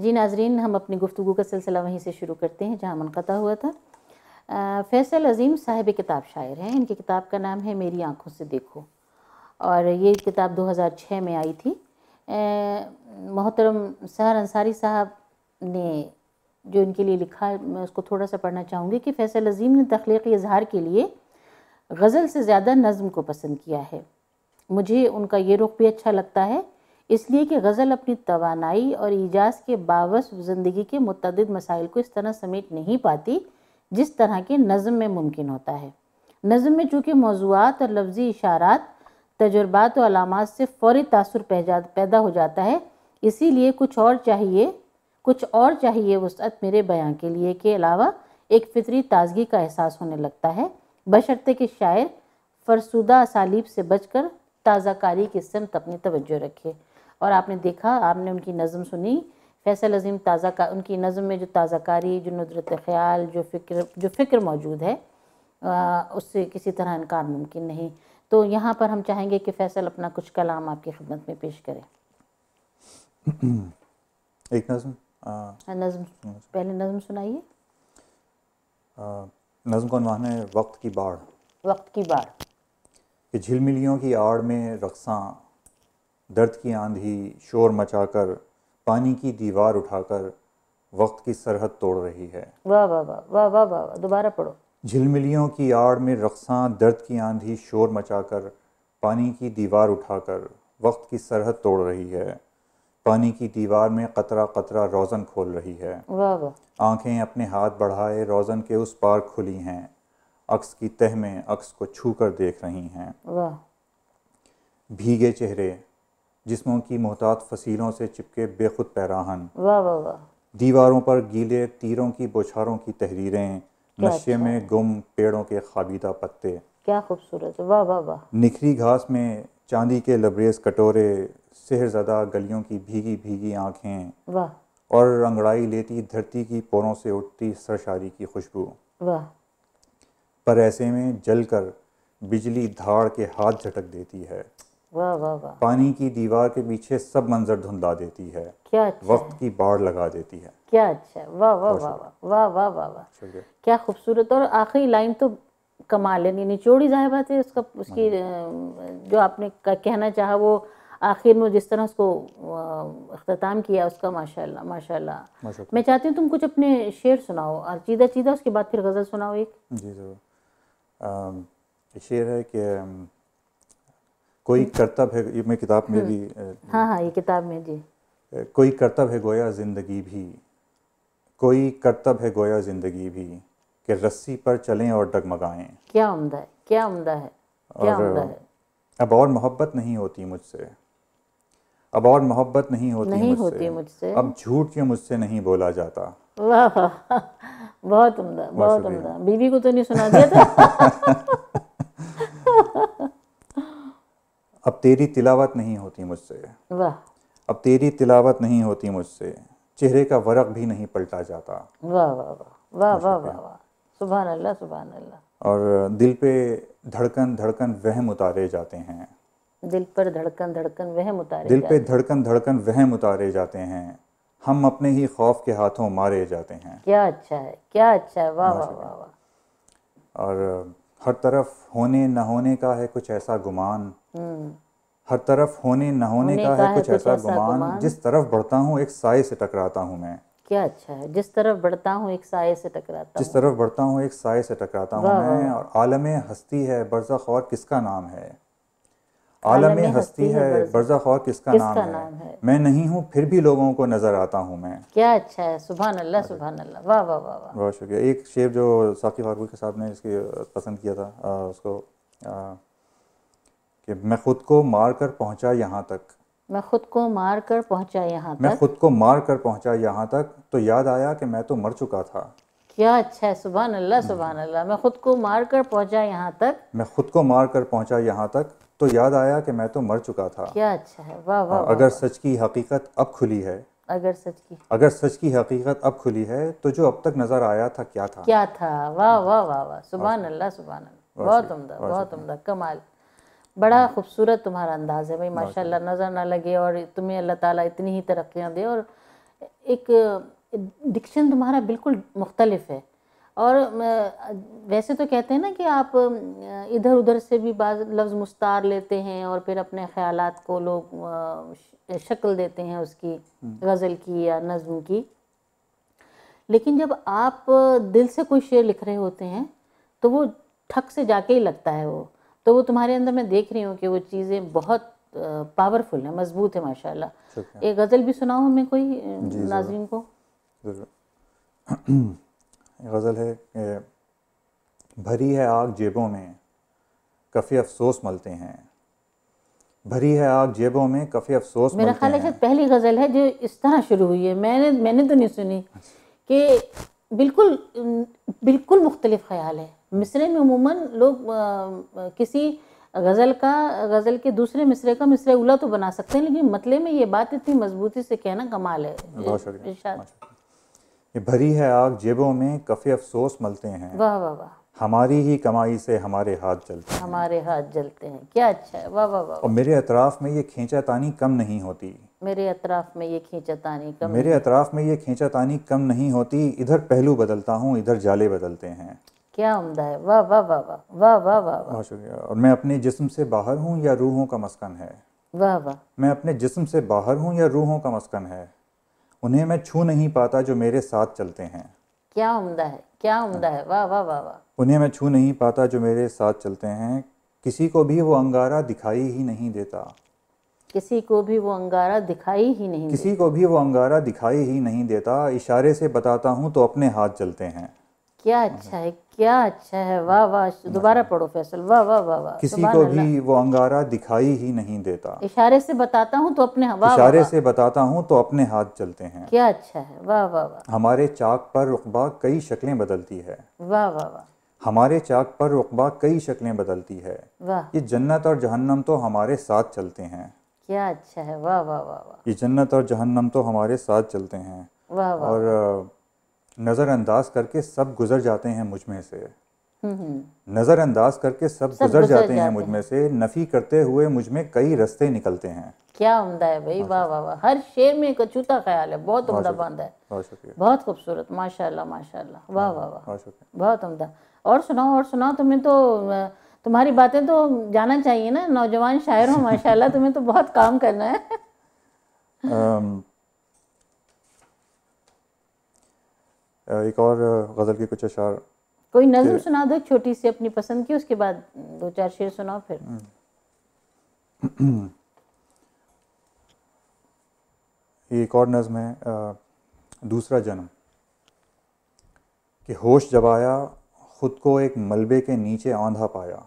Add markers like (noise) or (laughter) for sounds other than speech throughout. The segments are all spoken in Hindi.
जी नाजरीन हम अपनी गुफ्तु का सिलसिला वहीं से शुरू करते हैं जहाँ मनक़ा हुआ था फैसल अजीम साहिब किताब शायर हैं इनकी किताब का नाम है मेरी आँखों से देखो और ये किताब 2006 में आई थी मोहतरम सहर अंसारी साहब ने जो इनके लिए लिखा है मैं उसको थोड़ा सा पढ़ना चाहूँगी कि फैसल अजीम ने तख्लीकी इजहार के लिए गज़ल से ज़्यादा नज़म को पसंद किया है मुझे उनका ये रुख भी अच्छा लगता है इसलिए कि गज़ल अपनी तोानाई और ईजाज के बावस ज़िंदगी के मतद मसाइल को इस तरह समेट नहीं पाती जिस तरह के नज़म में मुमकिन होता है नज़म में चूँकि मौजूद और लफ्ज़ी इशारात तजुर्बात और अलामत से फौरी तासर पैदा हो जाता है इसीलिए कुछ और चाहिए कुछ और चाहिए वसअत मेरे बयाँ के लिए के अलावा एक फितरी ताजगी का एहसास होने लगता है बशर्ते कि शायर फरसुदा असालीब से बचकर ताज़ाकारी की सिमत अपनी तवज्जो रखे और आपने देखा आपने उनकी नज़म सुनी फैसल अजीम ताज़ा का उनकी नज़म में जो ताज़ाकारी जो नुदरत ख्याल जो फ़िक्र जो फ़िक्र मौजूद है उससे किसी तरह इनकार मुमकिन नहीं तो यहाँ पर हम चाहेंगे कि फैसल अपना कुछ कलाम आपकी खिदमत में पेश करें (clears throat) एक हाँ, नज़म नज़म पहले नज़म सुनाइए नज़म का नाम है वक्त की बाढ़ वक्त की बाढ़ झिलमिलियों की आड़ में रकसा दर्द की आंधी शोर मचाकर पानी की दीवार उठाकर वक्त की सरहद तोड़ रही है वाह वाह वाह वाह वाह वाह दोबारा पढ़ो झिलमिलियों की आड़ में रक्सा दर्द की आंधी शोर मचाकर पानी की दीवार उठाकर वक्त की सरहद तोड़ रही है पानी की दीवार में कतरा कतरा रोज़न खोल रही है आंखें अपने हाथ बढ़ाए रोज़न के उस पार खुली हैं अक्स की तह में अक्स को छू कर देख रही हैं भीगे चेहरे जिसमों की मोहतात फसीलों से चिपके बेखुद पैराहन वाह वाह वाह दीवारों पर गीले तीरों की बोछारों की तहरीरें नशे अच्छा। में गुम पेड़ों के खाबीदा पत्ते क्या खूबसूरत वाह वाह वाह निखरी घास में चांदी के लबरेज कटोरे सेहरजदा गलियों की भीगी भीगी आँखें वाह और रंगड़ाई लेती धरती की पोरों से उठती सरशारी की खुशबू वाह पर ऐसे में जलकर बिजली धाड़ के हाथ झटक देती है पानी की दीवार के पीछे सब मंजर धुंधला देती है क्या अच्छा वक्त की बाढ़ लगा देती है क्या अच्छा वाह वाह वाह वाह वाह वाह वाह क्या खूबसूरत और आखिरी लाइन तो कमाल है निचोड़ी जाहिर बात है उसका उसकी जो आपने कहना चाहा वो आखिर में जिस तरह उसको अख्ताम किया उसका माशाल्लाह माशाल्लाह मैं चाहती हूँ तुम कुछ अपने शेर सुनाओ और चीदा चीदा उसके बाद फिर गज़ल सुनाओ एक जी ज़रूर शेर है कि कोई कर्तव्य है ये मैं किताब में हम्म। भी हाँ हाँ ये किताब में जी कोई कर्तव्य है गोया ज़िंदगी भी कोई कर्तव्य है गोया ज़िंदगी भी कि रस्सी पर चलें और डगमगाएं क्या उम्दा है क्या उम्दा है क्या उम्दा है अब और मोहब्बत नहीं होती मुझसे अब और मोहब्बत नहीं होती नहीं मुझसे। होती मुझसे अब झूठ क्यों मुझसे नहीं बोला जाता वाह बहुत उम्दा बहुत उम्दा बीवी को तो नहीं सुना दिया था (laughs) अब तेरी तिलावत नहीं होती मुझसे वाह अब तेरी तिलावत नहीं होती मुझसे चेहरे का वरक भी नहीं पलटा जाता वाह वाह वाह वाह वाह वाह वाह सुबह अल्लाह सुबह अल्लाह और दिल पे धड़कन धड़कन वहम उतारे जाते हैं दिल पर धड़कन धड़कन वहम उतारे दिल पे धड़कन धड़कन वहम उतारे जाते हैं हम अपने ही खौफ के हाथों मारे जाते हैं क्या अच्छा है क्या अच्छा है वाह वाह वाह वाह और हर तरफ होने न होने का है कुछ ऐसा गुमान हम्म। हर तरफ होने न होने, होने का, का है कुछ ऐसा गुमान जिस तरफ बढ़ता हूँ एक साय से टकराता हूँ मैं क्या अच्छा है जिस तरफ बढ़ता हूँ एक साय से टकराता जिस तरफ बढ़ता हूँ एक साय से टकराता हूँ मैं और आलम हस्ती है बरसा और किसका नाम है आलम हस्ती है बर्जा खौर किसका, किसका नाम, नाम है? मैं नहीं हूँ फिर भी लोगों को नजर आता हूँ मैं क्या अच्छा है सुबह अल्लाह सुबह अल्लाह वाह वाह वाह वाह बहुत शुक्रिया एक शेर जो साकी फारूक के साहब ने इसकी पसंद किया था आ, उसको आ, कि मैं खुद को मार कर पहुँचा यहाँ तक मैं खुद को मार कर पहुँचा यहाँ तक मैं खुद को मार कर पहुँचा यहाँ तक तो याद आया कि मैं तो मर चुका था क्या अच्छा है सुबह अल्लाह हम्म। सुबह अल्लाह मैं खुद को मार कर पहुँचा यहाँ तक मैं खुद को मार कर पहुँचा यहाँ तक तो याद आया कि मैं तो मर चुका था क्या अच्छा है वाह वाह हाँ, अगर सच की हकीकत अब खुली है अगर सच की अगर सच की हकीकत अब खुली है तो जो अब तक नजर आया था क्या था क्या था वाह हाँ। वाह वाह वाह सुबह अल्लाह सुबह बहुत उमदा बहुत उमदा कमाल बड़ा हाँ। खूबसूरत तुम्हारा अंदाज है भाई माशाल्लाह नज़र ना लगे और तुम्हें अल्लाह ताला इतनी ही तरक्याँ दे और एक डिक्शन तुम्हारा बिल्कुल मुख्तलिफ है और वैसे तो कहते हैं ना कि आप इधर उधर से भी बाज लफ्ज़ मुस्तार लेते हैं और फिर अपने ख्याल को लोग शक्ल देते हैं उसकी हम्म। गज़ल की या नज़म की लेकिन जब आप दिल से कोई शेर लिख रहे होते हैं तो वो ठक से जाके ही लगता है वो तो वो तुम्हारे अंदर मैं देख रही हूँ कि वो चीज़ें बहुत पावरफुल है मजबूत है माशाल्लाह एक गज़ल भी सुनाओ हमें कोई नाजरीन को (clears throat) गज़ल है भरी है आग जेबों में काफ़ी अफसोस मलते हैं भरी है आग जेबों में काफ़ी अफसोस मेरा ख्याल है पहली गज़ल है जो इस तरह शुरू हुई है मैंने मैंने तो नहीं सुनी कि बिल्कुल बिल्कुल मुख्तलिफ ख्याल है मिसरे में उमूमन लोग आ, किसी गज़ल का गज़ल के दूसरे मिसरे का मिसरे उला तो बना सकते हैं लेकिन मतले में ये बात इतनी मजबूती से कहना कमाल है बहुत शुक्रिया ये भरी है आग जेबों में कफे अफसोस मलते हैं वाह वाह वाह हमारी ही कमाई से हमारे हाथ जलते हैं हमारे हाथ जलते हैं क्या अच्छा है वाह वाह वाह और मेरे अतराफ में ये खींचा तानी कम नहीं होती मेरे अतराफ में ये खींचा तानी कम मेरे अतराफ में ये खींचा तानी कम नहीं होती इधर पहलू बदलता हूँ इधर जाले बदलते हैं क्या उम्दा है वाह वाह वाह वाह वाह वाह वाह बहुत शुक्रिया और मैं अपने जिस्म से बाहर हूँ या रूहों का मस्कन है वाह वाह मैं अपने जिस्म से बाहर हूँ या रूहों का मस्कन है उन्हें मैं छू नहीं पाता जो मेरे साथ चलते हैं क्या उम्दा है क्या उम्दा है वाह वाह वाह वाह उन्हें मैं छू नहीं पाता जो मेरे साथ चलते हैं किसी को भी वो अंगारा दिखाई ही नहीं देता किसी को भी वो अंगारा दिखाई ही नहीं किसी को भी वो अंगारा दिखाई ही नहीं देता इशारे से बताता हूँ तो अपने हाथ चलते हैं क्या अच्छा है क्या अच्छा है वाह वाह दोबारा पढ़ो फैसल वाह वाह वाह वाह किसी को भी वो अंगारा दिखाई ही नहीं देता इशारे से बताता हूँ तो अपने वाह इशारे से बताता हूँ तो अपने हाथ चलते हैं क्या अच्छा है वाह वाह वाह हमारे चाक पर रुकबा कई शक्लें बदलती है वाह वाह वाह हमारे चाक पर रुकबा कई शक्लें बदलती है वाह ये जन्नत और जहन्नम तो हमारे साथ चलते हैं क्या अच्छा है वाह वाह वाह वाह ये जन्नत और जहन्नम तो हमारे साथ चलते हैं वाह वाह और नज़रअंदाज करके सब गुजर जाते हैं मुझ में से हम्म, हम्म। नज़रअंदाज करके सब, सब गुजर जाते, जाते हैं मुझ में से नफ़ी करते हुए मुझ में कई रस्ते निकलते हैं क्या उमदा है भाई हाँ, वाह वाह वाह हर शेर में एक अचूता ख्याल है बहुत उमदा बांधा है बहुत खूबसूरत माशाल्लाह माशाल्लाह वाह हाँ, वाह वाह बहुत उमदा और सुनाओ और सुनाओ तुम्हें तो तुम्हारी बातें तो जाना चाहिए ना नौजवान शायर हो (laughs) माशाल्लाह तुम्हें तो बहुत काम करना है एक और गज़ल के कुछ अशार कोई नज़म सुना दो छोटी सी अपनी पसंद की उसके बाद दो चार शेर सुनाओ फिर ये हम्म। (clears throat) एक और नज्म है दूसरा जन्म कि होश जब आया खुद को एक मलबे के नीचे आंधा पाया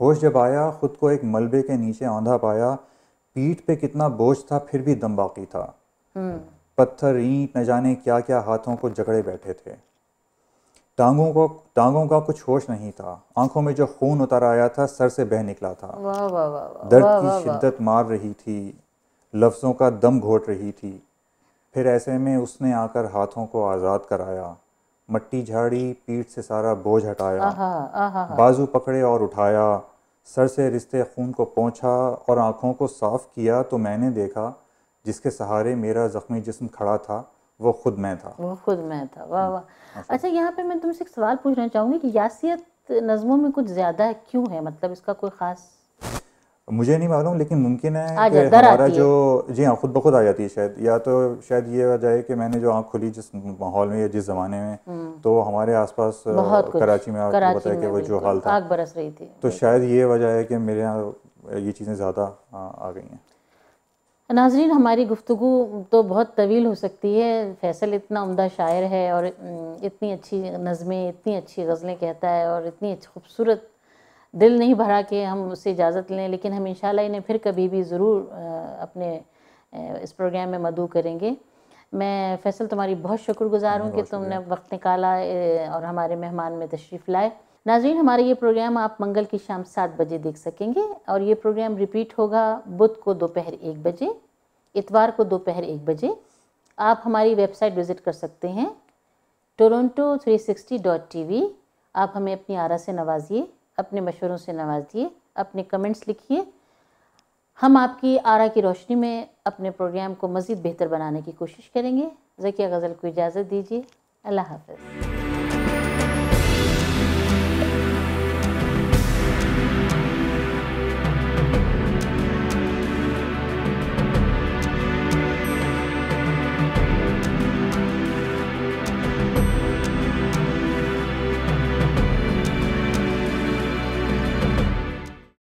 होश जब आया खुद को एक मलबे के नीचे आंधा पाया पीठ पे कितना बोझ था फिर भी दम बाकी था हम्म। पत्थर ईंट न जाने क्या क्या हाथों को जकड़े बैठे थे टांगों को टांगों का कुछ होश नहीं था आंखों में जो खून उतर आया था सर से बह निकला था दर्द की शिद्दत मार रही थी लफ्ज़ों का दम घोट रही थी फिर ऐसे में उसने आकर हाथों को आज़ाद कराया मट्टी झाड़ी पीठ से सारा बोझ हटाया बाजू पकड़े और उठाया सर से रिश्ते खून को पहुंचा और आंखों को साफ किया तो मैंने देखा जिसके सहारे मेरा ज़ख्मी जिसम खड़ा था वो खुद मैं था वो खुद मैं था वाह हम्म। वाह अच्छा यहाँ पे मैं तुमसे एक सवाल पूछना चाहूँगी कि यासियत नज़मों में कुछ ज़्यादा क्यों है मतलब इसका कोई ख़ास मुझे नहीं मालूम लेकिन मुमकिन है कि हमारा जो जी हाँ खुद ब खुद आ जाती है शायद या तो शायद ये वजह है कि मैंने जो आँख खुली जिस माहौल में या जिस ज़माने में हम्म। तो हमारे आसपास कराची में आपको पता है कि वो जो हाल था बरस रही थी तो शायद ये वजह है कि मेरे यहाँ ये चीज़ें ज़्यादा आ गई हैं नाजरीन हमारी गुफ्तु तो बहुत तवील हो सकती है फैसल इतना उमदा शायर है और इतनी अच्छी नज़में इतनी अच्छी गज़लें कहता है और इतनी अच्छी खूबसूरत दिल नहीं भरा कि हम उससे इजाज़त लें लेकिन हम इंशाल्लाह इन्हें फिर कभी भी ज़रूर अपने इस प्रोग्राम में मदू करेंगे मैं फैसल तुम्हारी बहुत शुक्रगुजार हूँ कि तुमने वक्त निकाला और हमारे मेहमान में तशरीफ़ लाए नाजरीन हमारा ये प्रोग्राम आप मंगल की शाम सात बजे देख सकेंगे और ये प्रोग्राम रिपीट होगा बुध को दोपहर एक बजे इतवार को दोपहर एक बजे आप हमारी वेबसाइट विज़िट कर सकते हैं Toronto three sixty dot T V आप हमें अपनी आरा से नवाजिए अपने मशवरों से नवाजिए अपने कमेंट्स लिखिए हम आपकी आरा की रोशनी में अपने प्रोग्राम को मज़ीद बेहतर बनाने की कोशिश करेंगे जकिया गज़ल को इजाज़त दीजिए अल्लाह हाफिज़